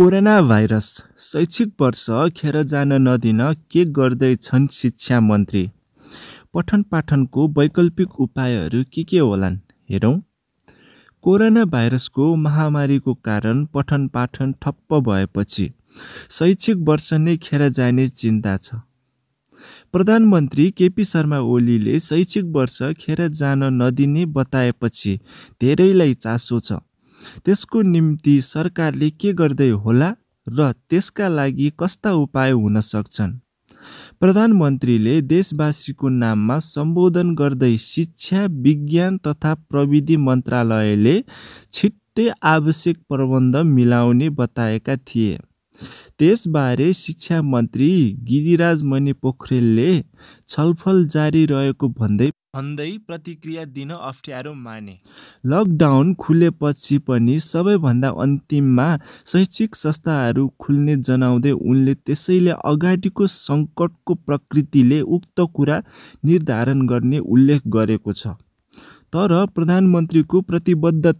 corona virus शैक्षिक वर्ष खेर जान नदिन के गर्दैछन् शिक्षा मन्त्री पठन पाठनको वैकल्पिक उपायहरू के के होलान् हेरौँ कोरोना भाइरसको महामारीको कारण पठन पाठन ठप्प भएपछि शैक्षिक वर्ष नै खेर जाने चिन्ता छ प्रधानमन्त्री केपी शर्मा ओलीले शैक्षिक वर्ष खेर जान नदिने बताएपछि धेरैलाई चासो छ त्यसको निम्ति सरकारले के गर्दै होला र त्यसका लागि कस्ता उपाय हुन सक्छन् प्रधानमन्त्रीले देशवासीको नाममा सम्बोधन गर्दै शिक्षा विज्ञान तथा प्रविधि मन्त्रालयले छिट्टै आवश्यक प्रबन्ध मिलाउने बताएका थिए त्यसबारे शिक्षा मन्त्री गिरिराज मणि पोखरेलले छलफल जारी रहेको भन्दै भन्दै प्रतिक्रिया दिन अप्ठ्यारो माने लकडाउन खुलेपछि पनि सबैभन्दा अन्तिममा शैक्षिक संस्थाहरू खुल्ने जनाउँदै उनले त्यसैले अगाडिको सङ्कटको प्रकृतिले उक्त कुरा निर्धारण गर्ने उल्लेख गरेको छ तर प्रधानमन्त्रीको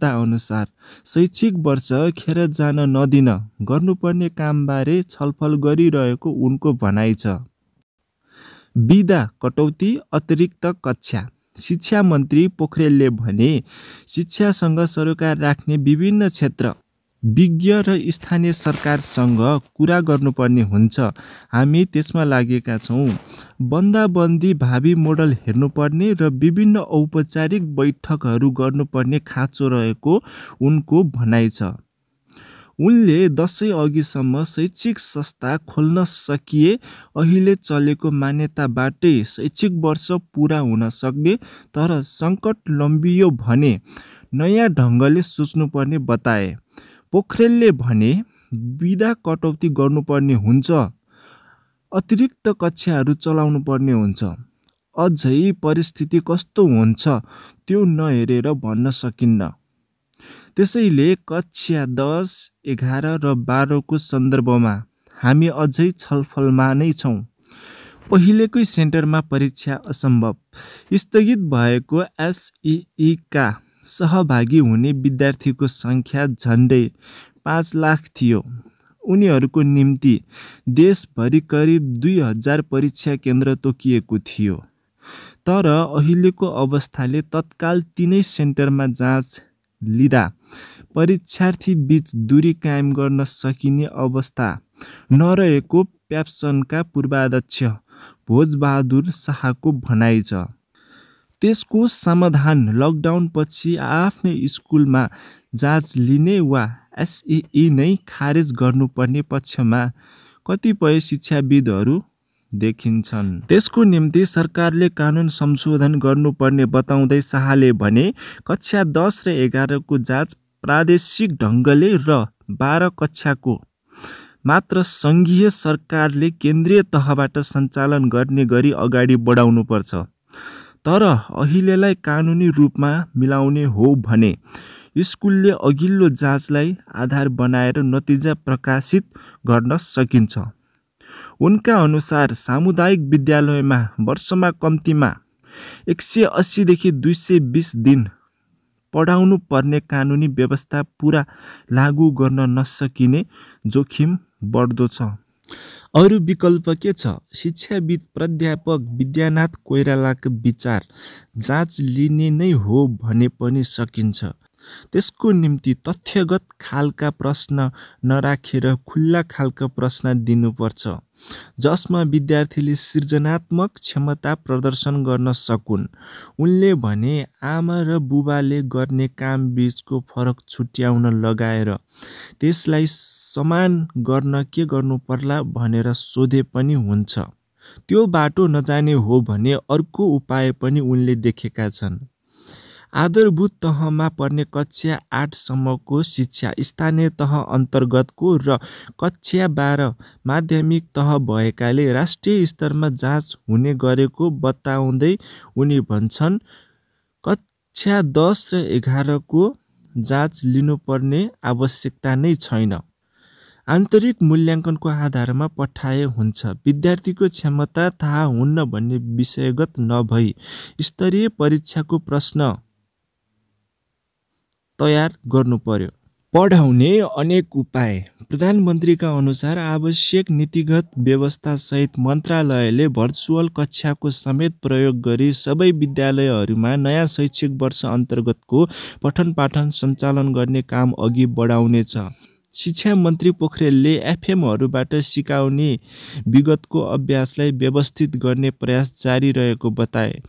अनुसार शैक्षिक वर्ष खेर जान नदिन गर्नुपर्ने कामबारे छलफल गरिरहेको उनको भनाइ छ विधा कटौती अतिरिक्त कक्षा शिक्षा मन्त्री पोखरेलले भने शिक्षासँग सरोकार राख्ने विभिन्न क्षेत्र विज्ञ र स्थानीय सरकारसँग कुरा गर्नुपर्ने हुन्छ हामी त्यसमा लागेका छौँ बन्दाबन्दी भावी मोडल हेर्नुपर्ने र विभिन्न औपचारिक बैठकहरू गर्नुपर्ने खाँचो रहेको उनको भनाइ छ उनले दसैँ अघिसम्म शैक्षिक संस्था खोल्न सकिए अहिले चलेको मान्यताबाटै शैक्षिक वर्ष पुरा हुन सक्ने तर सङ्कट लम्बियो भने नयाँ ढङ्गले सोच्नुपर्ने बताए पोखरेलले भने बिदा कटौती गर्नुपर्ने हुन्छ अतिरिक्त कक्षाहरू चलाउनु पर्ने हुन्छ अझै परिस्थिति कस्तो हुन्छ त्यो नहेरेर भन्न सकिन्न त्यसैले कक्षा दस एघार र बाह्रको सन्दर्भमा हामी अझै छलफलमा नै छौँ पहिलेकै सेन्टरमा परीक्षा असम्भव स्थगित भएको एसइईका सहभागी हुने विद्यार्थीको सङ्ख्या झन्डै पाँच लाख थियो उनीहरूको निम्ति देशभरि करिब दुई हजार परीक्षा केन्द्र तोकिएको थियो तर अहिलेको अवस्थाले तत्काल तिनै सेन्टरमा जाँच लिँदा परीक्षार्थीबिच दूरी कायम गर्न सकिने अवस्था नरहेको प्याप्सनका पूर्वाध्यक्ष भोजबहादुर शाहको भनाइ छ त्यसको समाधान लकडाउनपछि आफ्नै स्कुलमा जाँच लिने वा एसइई नै खारेज गर्नुपर्ने पक्षमा कतिपय शिक्षाविदहरू देखिन्छन् त्यसको निम्ति सरकारले कानुन संशोधन गर्नुपर्ने बताउँदै शाहले भने कक्षा दस र एघारको जाँच प्रादेशिक ढङ्गले र बाह्र कक्षाको मात्र सङ्घीय सरकारले केन्द्रीय तहबाट सञ्चालन गर्ने गरी अगाडि बढाउनुपर्छ तर अहिलेलाई कानुनी रूपमा मिलाउने हो भने स्कुलले अघिल्लो जाँचलाई आधार बनाएर नतिजा प्रकाशित गर्न सकिन्छ उनका अनुसार सामुदायिक विद्यालयमा वर्षमा कम्तीमा एक सय अस्सीदेखि दुई सय बिस दिन पढाउनु पर्ने कानुनी व्यवस्था पुरा लागू गर्न नसकिने जोखिम बढ्दो छ अरू विकल्प के छ शिक्षाविद प्राध्यापक विद्यानाथ कोइरालाको विचार जाँच लिने नै हो भने पनि सकिन्छ त्यसको निम्ति तथ्यगत खालका प्रश्न नराखेर खुल्ला खालका प्रश्न दिनुपर्छ जसमा विद्यार्थीले सृजनात्मक क्षमता प्रदर्शन गर्न सकुन् उनले भने आमा र बुबाले गर्ने काम बिचको फरक छुट्याउन लगाएर त्यसलाई समान गर्न के गर्नु पर्ला भनेर सोधे पनि हुन्छ त्यो बाटो नजाने हो भने अर्को उपाय पनि उनले देखेका छन् आधारभूत तहमा पर्ने कक्षा आठसम्मको शिक्षा स्थानीय तह अन्तर्गतको र कक्षा बाह्र माध्यमिक तह भएकाले राष्ट्रिय स्तरमा जाँच हुने गरेको बताउँदै उनी भन्छन् कक्षा दस र एघारको जाँच लिनुपर्ने आवश्यकता नै छैन आन्तरिक मूल्याङ्कनको आधारमा पठाए हुन्छ विद्यार्थीको क्षमता थाहा हुन्न भन्ने विषयगत नभई स्तरीय परीक्षाको प्रश्न तयार गर्नु पर्यो पढाउने अनेक उपाय प्रधानमन्त्रीका अनुसार आवश्यक नीतिगत व्यवस्थासहित मन्त्रालयले भर्चुअल कक्षाको समेत प्रयोग गरी सबै विद्यालयहरूमा नयाँ शैक्षिक वर्ष अन्तर्गतको पठन पाठन सञ्चालन गर्ने काम अघि बढाउनेछ शिक्षा मन्त्री पोखरेलले एफएमहरूबाट सिकाउने विगतको अभ्यासलाई व्यवस्थित गर्ने प्रयास जारी रहेको बताए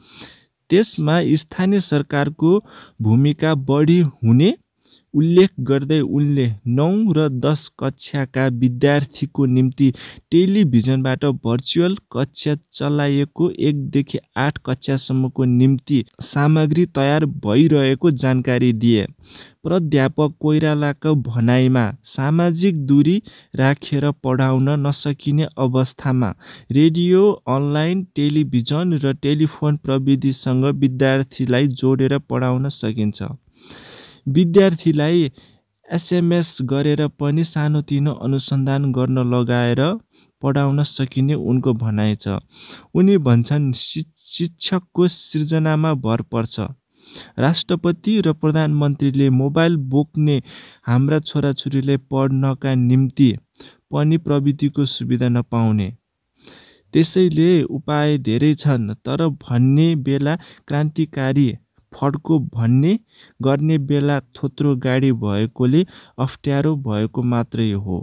त्यसमा स्थानीय सरकारको भूमिका बढी हुने उल्लेख गर्दै उनले नौ र दस कक्षाका विद्यार्थीको निम्ति टेलिभिजनबाट भर्चुअल कक्षा चलाइएको एकदेखि आठ कक्षासम्मको निम्ति सामग्री तयार भइरहेको जानकारी दिए प्राध्यापक कोइरालाको भनाइमा सामाजिक दूरी राखेर पढाउन नसकिने अवस्थामा रेडियो अनलाइन टेलिभिजन र टेलिफोन प्रविधिसँग विद्यार्थीलाई जोडेर पढाउन सकिन्छ विद्यार्थीलाई एसएमएस गरेर पनि सानोतिनो अनुसन्धान गर्न लगाएर पढाउन सकिने उनको भनाइ छ उनी भन्छन् शिक्षकको सिर्जनामा भर पर्छ राष्ट्रपति र प्रधानमन्त्रीले मोबाइल बोक्ने हाम्रा छोराछोरीले पढ्नका निम्ति पनि प्रविधिको सुविधा नपाउने त्यसैले उपाय धेरै छन् तर भन्ने बेला क्रान्तिकारी फड्को भन्ने गर्ने बेला थोत्रो गाडी भएकोले अप्ठ्यारो भएको मात्रै हो